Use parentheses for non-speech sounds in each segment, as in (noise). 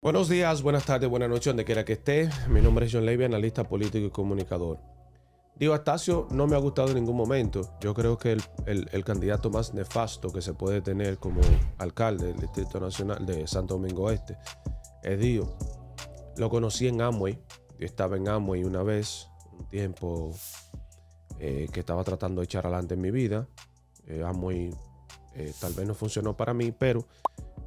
Buenos días, buenas tardes, buenas noches, donde quiera que esté. Mi nombre es John Levy, analista político y comunicador. Digo, Astacio no me ha gustado en ningún momento. Yo creo que el, candidato más nefasto que se puede tener como alcalde del Distrito Nacional de Santo Domingo Este es Dio. Lo conocí en Amway. Yo estaba en Amway una vez, un tiempo eh, que estaba tratando de echar adelante en mi vida. Eh, Amway eh, tal vez no funcionó para mí, pero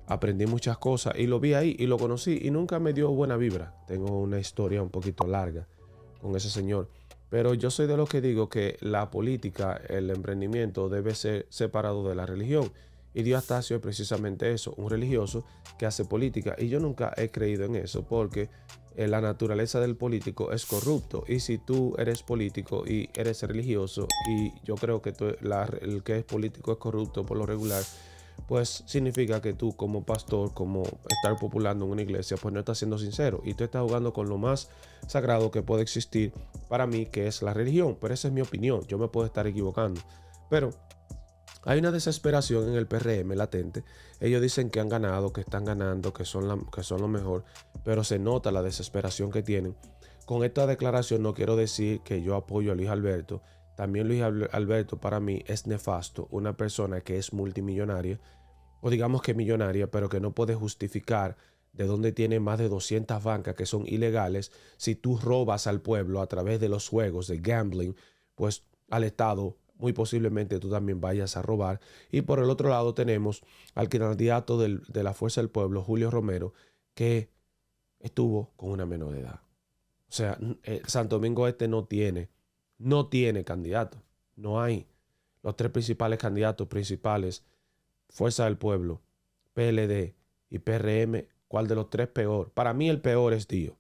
aprendí muchas cosas y lo vi ahí y lo conocí y nunca me dio buena vibra. Tengo una historia un poquito larga con ese señor. Pero yo soy de los que digo que la política, el emprendimiento debe ser separado de la religión. Y Dios Tacio es precisamente eso, un religioso que hace política. Y yo nunca he creído en eso porque eh, la naturaleza del político es corrupto. Y si tú eres político y eres religioso, y yo creo que el que es político es corrupto por lo regular, pues significa que tú como pastor, como estar populando en una iglesia, pues no estás siendo sincero y tú estás jugando con lo más sagrado que puede existir para mí, que es la religión. Pero esa es mi opinión, yo me puedo estar equivocando. Pero hay una desesperación en el PRM latente. Ellos dicen que han ganado, que están ganando, que son, que son lo mejor, pero se nota la desesperación que tienen. Con esta declaración no quiero decir que yo apoyo a Luis Alberto. También Luis Alberto para mí es nefasto, una persona que es multimillonaria, o digamos que millonaria, pero que no puede justificar de dónde tiene más de 200 bancas que son ilegales, si tú robas al pueblo a través de los juegos de gambling, pues al Estado muy posiblemente tú también vayas a robar. Y por el otro lado tenemos al candidato del, de la Fuerza del Pueblo, Julio Romero, que estuvo con una menor edad. O sea, eh, Santo Domingo Este no tiene, no tiene candidato, no hay. Los tres principales candidatos principales Fuerza del Pueblo, PLD y PRM, ¿cuál de los tres peor? Para mí el peor es Dios.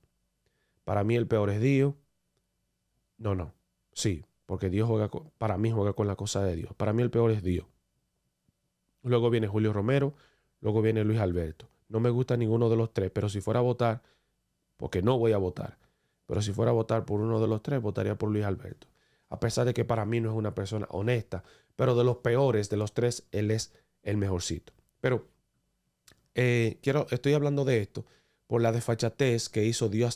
Para mí el peor es Dios. No, no. Sí, porque Dios juega para mí juega con la cosa de Dios. Para mí el peor es Dios. Luego viene Julio Romero, luego viene Luis Alberto. No me gusta ninguno de los tres, pero si fuera a votar, porque no voy a votar, pero si fuera a votar por uno de los tres, votaría por Luis Alberto. A pesar de que para mí no es una persona honesta, pero de los peores de los tres, él es el mejorcito. Pero eh, quiero, estoy hablando de esto por la desfachatez que hizo Dio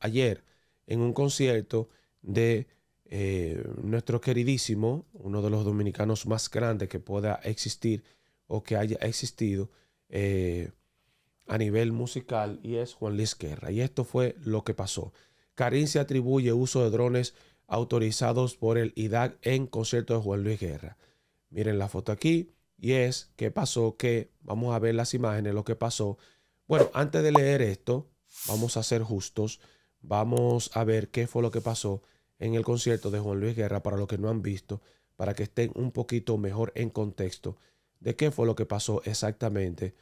ayer en un concierto de eh, nuestro queridísimo, uno de los dominicanos más grandes que pueda existir o que haya existido eh, a nivel musical, y es Juan Luis Guerra. Y esto fue lo que pasó. Karim se atribuye uso de drones autorizados por el IDAC en concierto de Juan Luis Guerra. Miren la foto aquí y es que pasó que, vamos a ver las imágenes, lo que pasó. Bueno, antes de leer esto, vamos a ser justos, vamos a ver qué fue lo que pasó en el concierto de Juan Luis Guerra para los que no han visto, para que estén un poquito mejor en contexto de qué fue lo que pasó exactamente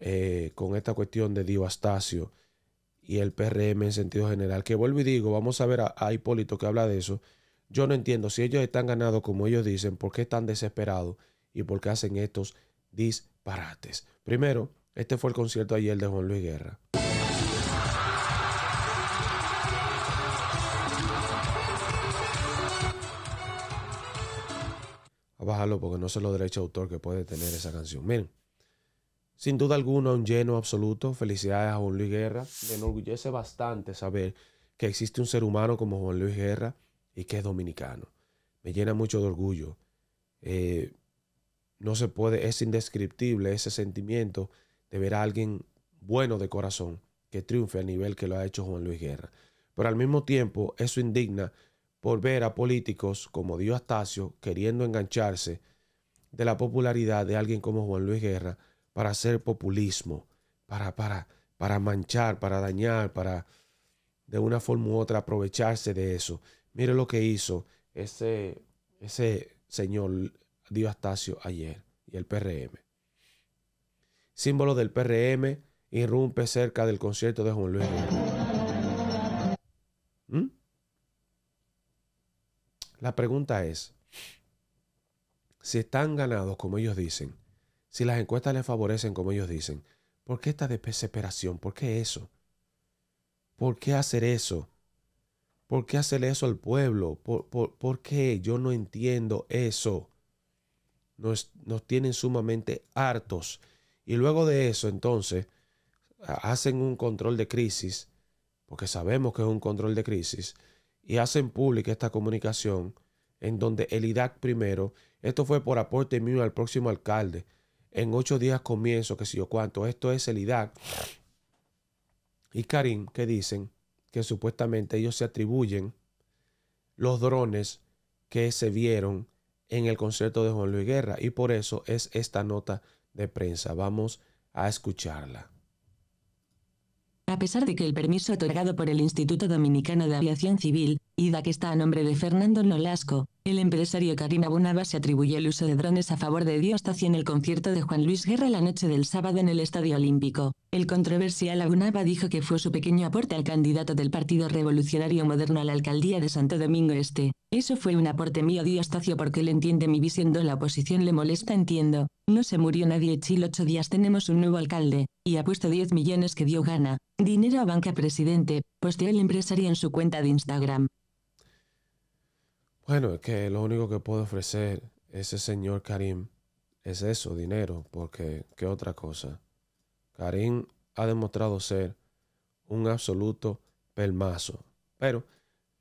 eh, con esta cuestión de Dio Astacio y el PRM en sentido general. Que vuelvo y digo, vamos a ver a, Hipólito que habla de eso. Yo no entiendo si ellos están ganados como ellos dicen, por qué están desesperados y por qué hacen estos disparates. Primero, este fue el concierto ayer de Juan Luis Guerra. A bajarlo porque no sé lo derecho de autor que puede tener esa canción. Miren, sin duda alguna un lleno absoluto. Felicidades a Juan Luis Guerra. Me enorgullece bastante saber que existe un ser humano como Juan Luis Guerra y que es dominicano. Me llena mucho de orgullo. Eh, no se puede, es indescriptible ese sentimiento de ver a alguien bueno de corazón que triunfe al nivel que lo ha hecho Juan Luis Guerra. Pero al mismo tiempo, eso indigna por ver a políticos como Dios Astacio queriendo engancharse de la popularidad de alguien como Juan Luis Guerra para hacer populismo, para, para, para manchar, para dañar, para de una forma u otra aprovecharse de eso. Mire lo que hizo ese, ese señor dio ayer y el PRM. Símbolo del PRM irrumpe cerca del concierto de Juan Luis ¿Mm? La pregunta es, si están ganados como ellos dicen, si las encuestas les favorecen como ellos dicen, ¿por qué esta desesperación? ¿Por qué eso? ¿Por qué hacer eso? ¿Por qué hacerle eso al pueblo? por qué? Yo no entiendo eso nos, tienen sumamente hartos. Y luego de eso, entonces, hacen un control de crisis, porque sabemos que es un control de crisis, y hacen pública esta comunicación en donde el IDAC primero, esto fue por aporte mío al próximo alcalde, en ocho días comienzo, que si yo cuánto, esto es el IDAC. Y Karim, que dicen que supuestamente ellos se atribuyen los drones que se vieron en el concierto de Juan Luis Guerra y por eso es esta nota de prensa. Vamos a escucharla. A pesar de que el permiso otorgado por el Instituto Dominicano de Aviación Civil, IDA que está a nombre de Fernando Nolasco, el empresario Karim Abunaba se atribuyó el uso de drones a favor de Dios en el concierto de Juan Luis Guerra la noche del sábado en el Estadio Olímpico. El controversial Abunaba dijo que fue su pequeño aporte al candidato del Partido Revolucionario Moderno a la alcaldía de Santo Domingo Este. Eso fue un aporte mío Dios porque él entiende mi visión la oposición le molesta entiendo, no se murió nadie Chile ocho días tenemos un nuevo alcalde, y ha puesto 10 millones que dio gana, dinero a banca presidente, posteó el empresario en su cuenta de Instagram. Bueno, es que lo único que puedo ofrecer ese señor Karim es eso, dinero, porque ¿qué otra cosa? Karim ha demostrado ser un absoluto pelmazo, pero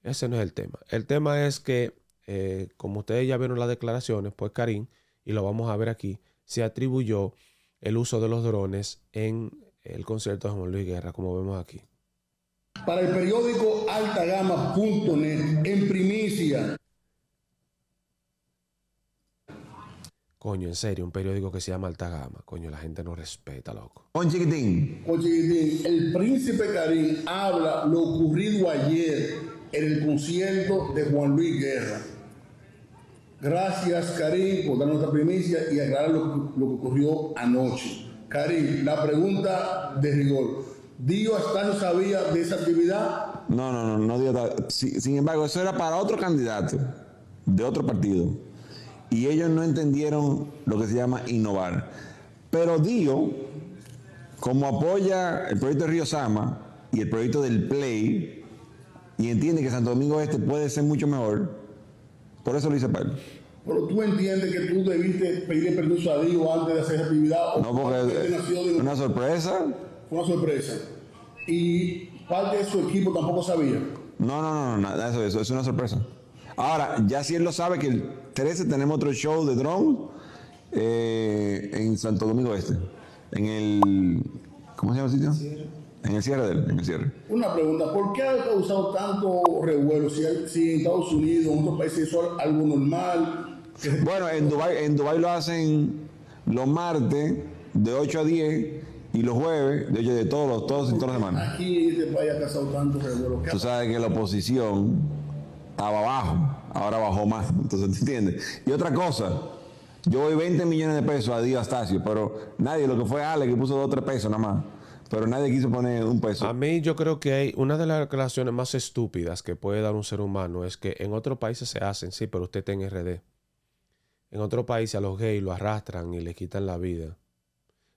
ese no es el tema. El tema es que, eh, como ustedes ya vieron las declaraciones, pues Karim, y lo vamos a ver aquí, se atribuyó el uso de los drones en el concierto de Juan Luis Guerra, como vemos aquí. Para el periódico altagama.net, en primicia. Coño, en serio, un periódico que se llama altagama, Coño, la gente no respeta, loco. El príncipe Karim habla lo ocurrido ayer en el concierto de Juan Luis Guerra. Gracias, Karim, por darnos la primicia y aclarar lo, que ocurrió anoche. Karim, la pregunta de rigor. ¿Dio no sabía de esa actividad? No, no, no, no Sin, sin embargo, eso era para otro candidato de otro partido. Y ellos no entendieron lo que se llama innovar. Pero Dio, como apoya el proyecto de Río Sama y el proyecto del Play, y entiende que Santo Domingo Este puede ser mucho mejor, por eso lo dice Pablo. Pero tú entiendes que tú debiste pedirle permiso a Dios antes de hacer esa actividad. No, porque una sorpresa. Fue una sorpresa. Y parte de su equipo tampoco sabía. No, no, no, no nada, eso, eso es una sorpresa. Ahora, ya si él lo sabe que el 13 tenemos otro show de drones eh, en Santo Domingo Este. En el. ¿Cómo se llama el sitio? En el cierre, del, en el cierre. Una pregunta, ¿por qué ha causado tanto revuelo? Si, en Estados Unidos, en otros países, eso es algo normal. Bueno, en Dubai, en Dubai lo hacen los martes de 8 a 10 y los jueves, de, de todos los todos, todas las semanas. Aquí se este país ha causado tanto revuelo. Tú sabes que la oposición estaba abajo, ahora bajó más, (laughs) entonces te entiendes. Y otra cosa, yo doy 20 millones de pesos a Díaz pero nadie, lo que fue Ale, que puso 2 o 3 pesos nada más. Pero nadie quiso poner un peso. A mí yo creo que hay una de las declaraciones más estúpidas que puede dar un ser humano es que en otros países se hacen, sí, pero usted está en RD. En otros países a los gays lo arrastran y le quitan la vida.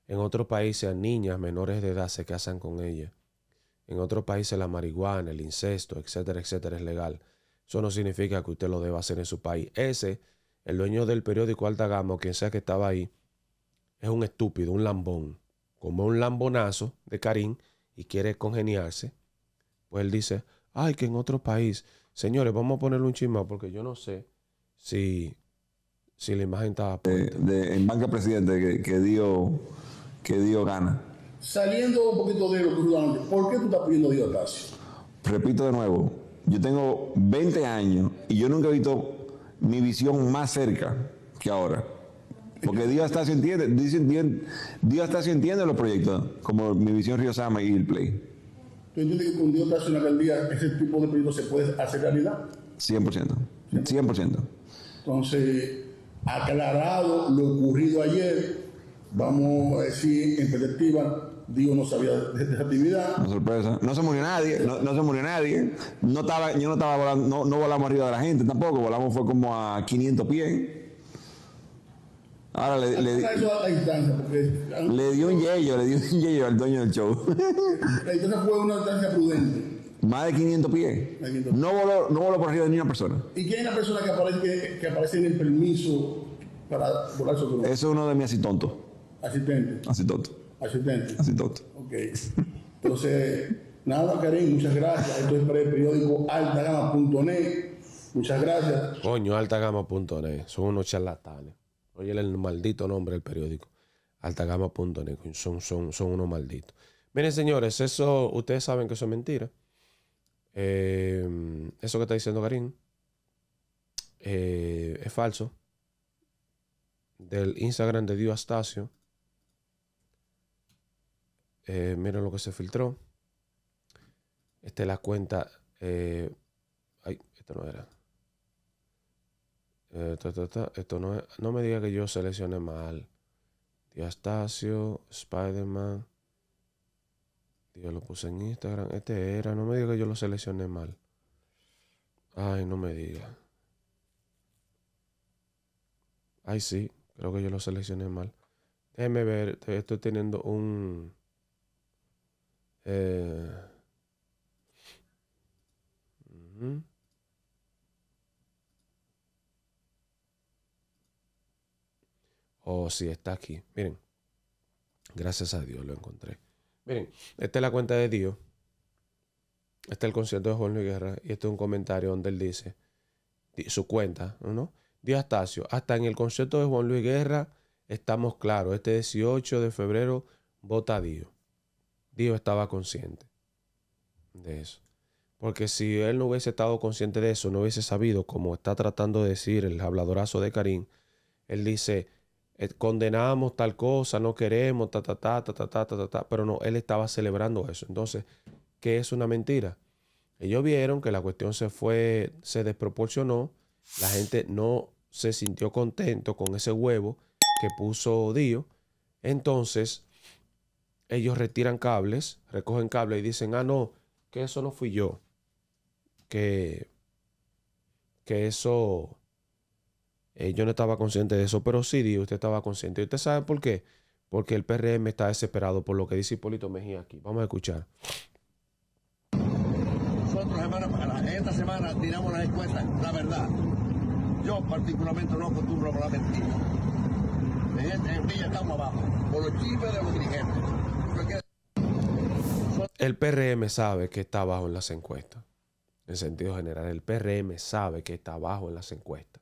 En otros países a niñas menores de edad se casan con ellas. En otros países la marihuana, el incesto, etcétera, etcétera es legal. Eso no significa que usted lo deba hacer en su país. Ese, el dueño del periódico Alta Gama quien sea que estaba ahí, es un estúpido, un lambón como un lambonazo de Karim y quiere congeniarse, pues él dice, ay, que en otro país, señores, vamos a ponerle un chismado porque yo no sé si, si la imagen estaba en Banca Presidente que, dio que dio gana. Saliendo un poquito de lo ¿por qué tú estás pidiendo Dios Repito de nuevo, yo tengo 20 años y yo nunca he visto mi visión más cerca que ahora. Porque Dios está sintiendo, Dios, Dios está sintiendo los proyectos, como mi visión Río Sama y el Play. ¿Tú entiendes que con Dios tras una realidad, ese tipo de proyectos se puede hacer realidad? 100%. 100%. Entonces, aclarado lo ocurrido ayer, vamos a decir en perspectiva, Dios no sabía de esta actividad. No sorpresa. No se murió nadie, no, se murió nadie. No estaba, yo no estaba volando, no volamos arriba de la gente tampoco, volamos fue como a 500 pies. Ahora le, le, le dio un yello, le dio un yello al dueño del show. (laughs) la distancia fue una distancia prudente. Más de 500 pies. No, voló, no voló por arriba de ni una persona. ¿Y quién es la persona que aparece, que, aparece en el permiso para volar sobre Eso es uno de mis asistentes Asistente. Asistente. Asistente. Ok. Entonces, nada, Karen, muchas gracias. Esto es para el periódico altagama.net. Muchas gracias. Coño, altagama.net. Son unos charlatanes. Oye, el maldito nombre del periódico. Altagama.net. Son, son, son unos malditos. Miren, señores, eso, ustedes saben que eso es mentira. Eh, eso que está diciendo Karim eh, es falso. Del Instagram de Dio Astacio. Eh, miren lo que se filtró. Esta es la cuenta. ay, esto no era. Eh, Esto no No me diga que yo seleccione mal. Diastasio, Spider-Man. Yo lo puse en Instagram. Este era. No me diga que yo lo seleccioné mal. Ay, no me diga. Ay, sí. Creo que yo lo seleccioné mal. Déjeme ver. Estoy teniendo un... Eh... O si está aquí. Miren. Gracias a Dios lo encontré. Miren, esta es la cuenta de Dios. Este es el concierto de Juan Luis Guerra. Y este es un comentario donde él dice su cuenta, ¿no? Dios hasta en el concierto de Juan Luis Guerra estamos claros. Este 18 de febrero vota Dios. Dios estaba consciente de eso. Porque si él no hubiese estado consciente de eso, no hubiese sabido, como está tratando de decir el habladorazo de Karim, él dice, eh, condenamos tal cosa, no queremos, ta, ta, ta, ta, ta, ta, ta, ta, pero no, él estaba celebrando eso. Entonces, ¿qué es una mentira? Ellos vieron que la cuestión se fue, se desproporcionó, la gente no se sintió contento con ese huevo que puso Dio, entonces ellos retiran cables, recogen cables y dicen, ah, no, que eso no fui yo, que, que eso eh, yo no estaba consciente de eso, pero sí, usted estaba consciente. ¿Y usted sabe por qué? Porque el PRM está desesperado por lo que dice Hipólito Mejía aquí. Vamos a escuchar. Nosotros, esta semana tiramos las encuestas, la verdad. Yo particularmente no acostumbro a la mentira. En este, estamos abajo, por los de los El PRM sabe que está abajo en las encuestas. En sentido general, el PRM sabe que está abajo en las encuestas.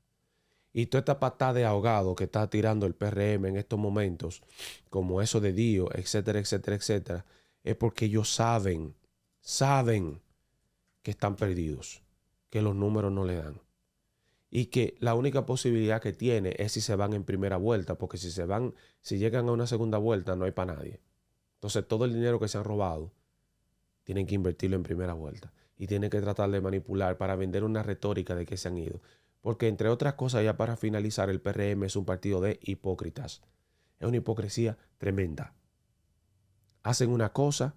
Y toda esta patada de ahogado que está tirando el PRM en estos momentos, como eso de Dios, etcétera, etcétera, etcétera, es porque ellos saben, saben que están perdidos, que los números no le dan. Y que la única posibilidad que tiene es si se van en primera vuelta, porque si se van, si llegan a una segunda vuelta, no hay para nadie. Entonces, todo el dinero que se han robado, tienen que invertirlo en primera vuelta. Y tienen que tratar de manipular para vender una retórica de que se han ido. Porque entre otras cosas, ya para finalizar, el PRM es un partido de hipócritas. Es una hipocresía tremenda. Hacen una cosa,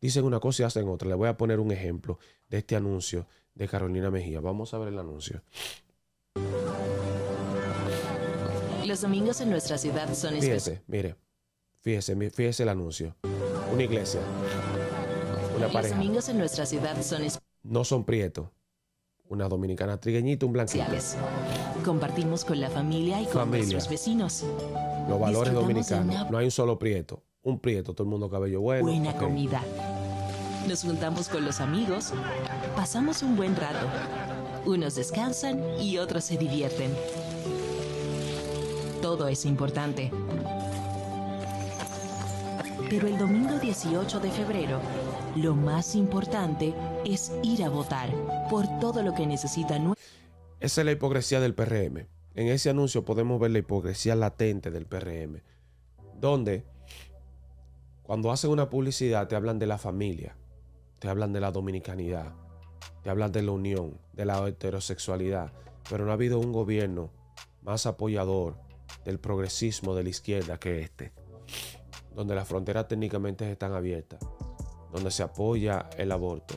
dicen una cosa y hacen otra. Le voy a poner un ejemplo de este anuncio de Carolina Mejía. Vamos a ver el anuncio. Los domingos en nuestra ciudad son Fíjese, mire, fíjese, fíjese el anuncio. Una iglesia. Una Los domingos en nuestra ciudad son No son prietos una dominicana trigueñita, un blanquito. Compartimos con la familia y con nuestros vecinos. Los valores dominicanos. No hay un solo prieto. Un prieto, todo el mundo cabello bueno. Buena comida. Nos juntamos con los amigos, pasamos un buen rato. Unos descansan y otros se divierten. Todo es importante. Pero el domingo 18 de febrero lo más importante es ir a votar por todo lo que necesita. Esa es la hipocresía del PRM. En ese anuncio podemos ver la hipocresía latente del PRM, donde cuando hacen una publicidad te hablan de la familia, te hablan de la dominicanidad, te hablan de la unión, de la heterosexualidad, pero no ha habido un gobierno más apoyador del progresismo de la izquierda que este, donde las fronteras técnicamente están abiertas donde se apoya el aborto,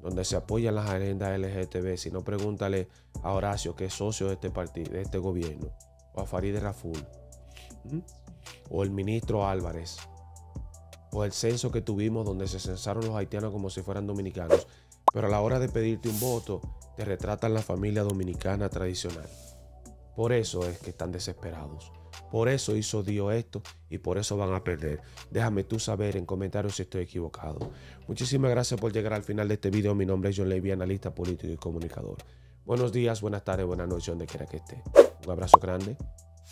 donde se apoyan las agendas LGTB, si no pregúntale a Horacio, que es socio de este partido, de este gobierno, o a Farideh Raful, o el ministro Álvarez, o el censo que tuvimos donde se censaron los haitianos como si fueran dominicanos, pero a la hora de pedirte un voto, te retratan la familia dominicana tradicional. Por eso es que están desesperados. Por eso hizo Dios esto y por eso van a perder. Déjame tú saber en comentarios si estoy equivocado. Muchísimas gracias por llegar al final de este video. Mi nombre es John Levy, analista político y comunicador. Buenos días, buenas tardes, buenas noches, donde quiera que esté. Un abrazo grande.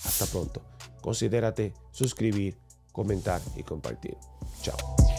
Hasta pronto. Considérate suscribir, comentar y compartir. Chao.